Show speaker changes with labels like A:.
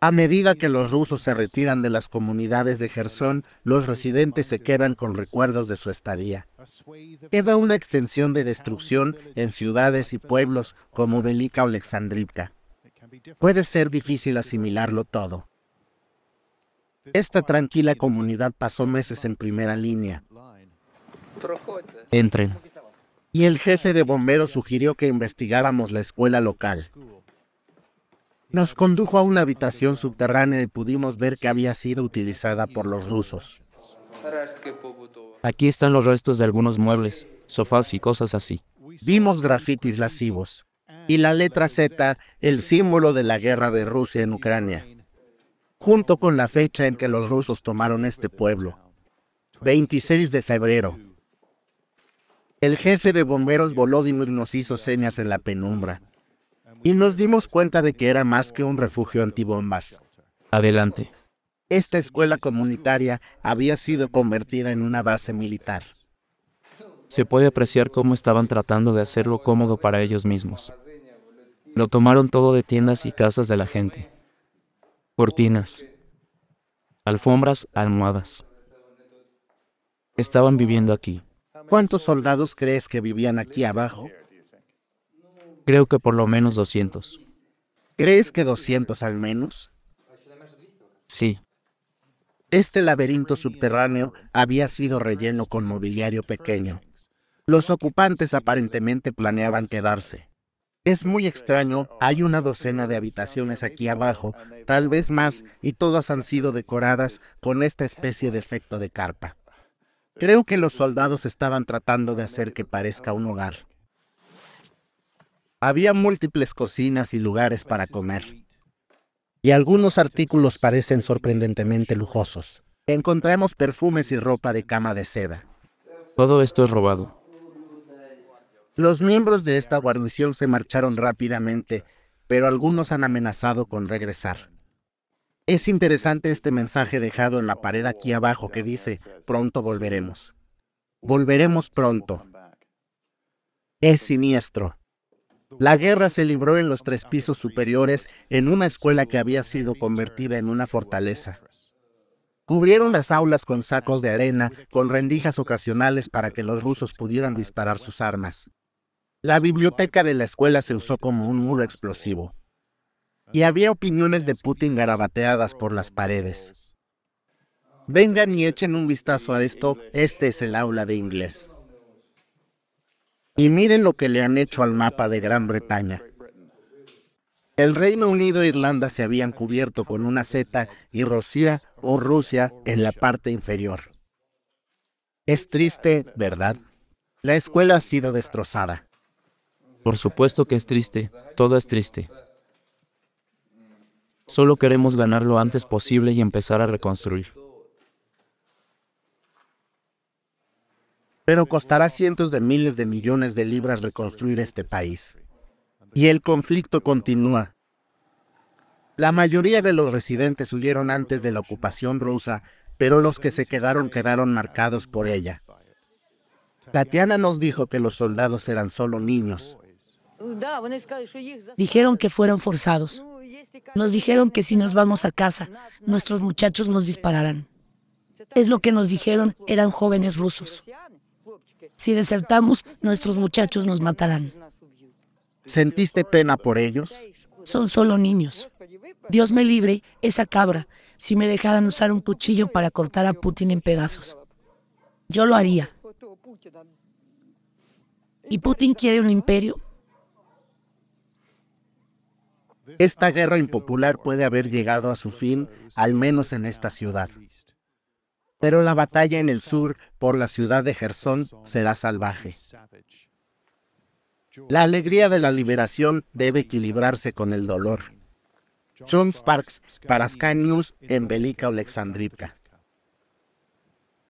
A: A medida que los rusos se retiran de las comunidades de Gerson, los residentes se quedan con recuerdos de su estadía. Queda una extensión de destrucción en ciudades y pueblos como Velika o Puede ser difícil asimilarlo todo. Esta tranquila comunidad pasó meses en primera línea. Entren. Y el jefe de bomberos sugirió que investigáramos la escuela local. Nos condujo a una habitación subterránea y pudimos ver que había sido utilizada por los rusos.
B: Aquí están los restos de algunos muebles,
A: sofás y cosas así. Vimos grafitis lascivos y la letra Z, el símbolo de la guerra de Rusia en Ucrania, junto con la fecha en que los rusos tomaron este pueblo, 26 de febrero. El jefe de bomberos Volodymyr nos hizo señas en la penumbra y nos dimos cuenta de que era más que un refugio antibombas.
B: Adelante.
A: Esta escuela comunitaria había sido convertida en una base militar.
B: Se puede apreciar cómo estaban tratando de hacerlo cómodo para ellos mismos. Lo tomaron todo de tiendas y casas de la gente. Cortinas, alfombras, almohadas. Estaban viviendo aquí.
A: ¿Cuántos soldados crees que vivían aquí abajo?
B: Creo que por lo menos 200.
A: ¿Crees que 200 al menos? Sí. Este laberinto subterráneo había sido relleno con mobiliario pequeño. Los ocupantes aparentemente planeaban quedarse. Es muy extraño, hay una docena de habitaciones aquí abajo, tal vez más, y todas han sido decoradas con esta especie de efecto de carpa. Creo que los soldados estaban tratando de hacer que parezca un hogar. Había múltiples cocinas y lugares para comer. Y algunos artículos parecen sorprendentemente lujosos. Encontramos perfumes y ropa de cama de seda.
B: Todo esto es robado.
A: Los miembros de esta guarnición se marcharon rápidamente, pero algunos han amenazado con regresar. Es interesante este mensaje dejado en la pared aquí abajo que dice, pronto volveremos. Volveremos pronto. Es siniestro. La guerra se libró en los tres pisos superiores en una escuela que había sido convertida en una fortaleza. Cubrieron las aulas con sacos de arena, con rendijas ocasionales para que los rusos pudieran disparar sus armas. La biblioteca de la escuela se usó como un muro explosivo. Y había opiniones de Putin garabateadas por las paredes. Vengan y echen un vistazo a esto, este es el aula de inglés. Y miren lo que le han hecho al mapa de Gran Bretaña. El Reino Unido e Irlanda se habían cubierto con una Z y Rusia o Rusia en la parte inferior. Es triste, ¿verdad? La escuela ha sido destrozada.
B: Por supuesto que es triste, todo es triste. Solo queremos ganar lo antes posible y empezar a reconstruir.
A: pero costará cientos de miles de millones de libras reconstruir este país. Y el conflicto continúa. La mayoría de los residentes huyeron antes de la ocupación rusa, pero los que se quedaron quedaron marcados por ella. Tatiana nos dijo que los soldados eran solo niños.
B: Dijeron que fueron forzados. Nos dijeron que si nos vamos a casa, nuestros muchachos nos dispararán. Es lo que nos dijeron, eran jóvenes rusos. Si desertamos, nuestros muchachos nos matarán.
A: ¿Sentiste pena por ellos?
B: Son solo niños. Dios me libre, esa cabra, si me dejaran usar un cuchillo para cortar a Putin en pedazos. Yo lo haría. ¿Y Putin quiere un imperio?
A: Esta guerra impopular puede haber llegado a su fin, al menos en esta ciudad pero la batalla en el sur por la ciudad de Gersón será salvaje. La alegría de la liberación debe equilibrarse con el dolor. John Sparks para Sky News en Velika Oleksandrivka.